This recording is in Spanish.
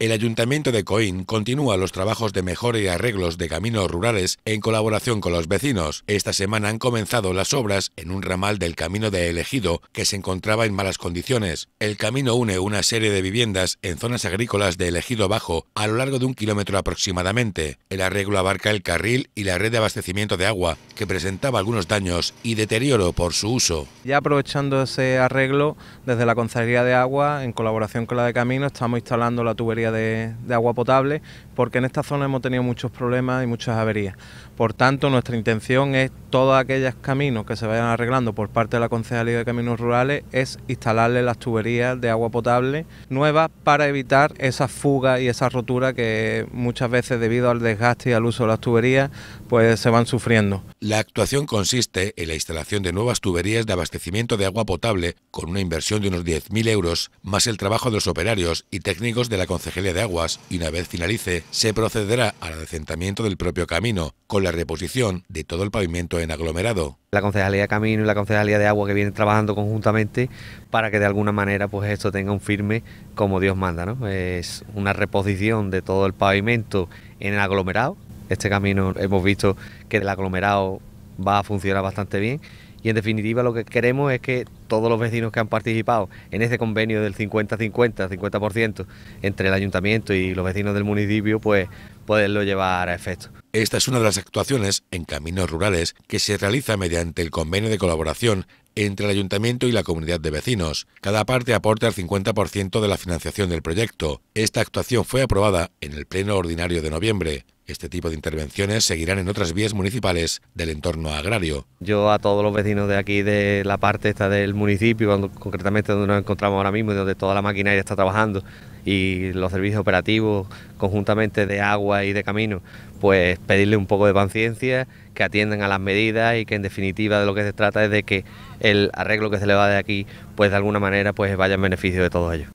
El Ayuntamiento de Coín continúa los trabajos de mejora y arreglos de caminos rurales en colaboración con los vecinos. Esta semana han comenzado las obras en un ramal del camino de Elegido que se encontraba en malas condiciones. El camino une una serie de viviendas en zonas agrícolas de Elegido Bajo a lo largo de un kilómetro aproximadamente. El arreglo abarca el carril y la red de abastecimiento de agua, que presentaba algunos daños y deterioro por su uso. Ya aprovechando ese arreglo, desde la Concejalía de Agua, en colaboración con la de Camino, estamos instalando la tubería de, agua potable, porque en esta zona hemos tenido muchos problemas y muchas averías. Por tanto, nuestra intención es todos aquellos caminos que se vayan arreglando por parte de la Concejalía de Caminos Rurales es instalarle las tuberías de agua potable nuevas para evitar esa fuga y esa rotura que muchas veces debido al desgaste y al uso de las tuberías pues se van sufriendo. La actuación consiste en la instalación de nuevas tuberías de abastecimiento de agua potable con una inversión de unos 10.000 euros más el trabajo de los operarios y técnicos de la Concejalía de Aguas y una vez finalice se procederá al adecentamiento del propio camino con la reposición de todo el pavimento en aglomerado. La Concejalía de Camino y la Concejalía de Agua que vienen trabajando conjuntamente para que de alguna manera pues esto tenga un firme como Dios manda, ¿no? Es una reposición de todo el pavimento en el aglomerado. Este camino hemos visto que el aglomerado va a funcionar bastante bien y en definitiva lo que queremos es que todos los vecinos que han participado en este convenio del 50-50, 50% entre el ayuntamiento y los vecinos del municipio, pues poderlo llevar a efecto. Esta es una de las actuaciones en caminos rurales que se realiza mediante el convenio de colaboración entre el ayuntamiento y la comunidad de vecinos. Cada parte aporta el 50% de la financiación del proyecto. Esta actuación fue aprobada en el Pleno Ordinario de noviembre. Este tipo de intervenciones seguirán en otras vías municipales del entorno agrario. Yo a todos los vecinos de aquí, de la parte esta del municipio, concretamente donde nos encontramos ahora mismo y donde toda la maquinaria está trabajando y los servicios operativos conjuntamente de agua y de camino, pues pedirle un poco de paciencia, que atiendan a las medidas y que en definitiva de lo que se trata es de que el arreglo que se le va de aquí, pues de alguna manera pues vaya en beneficio de todos ellos.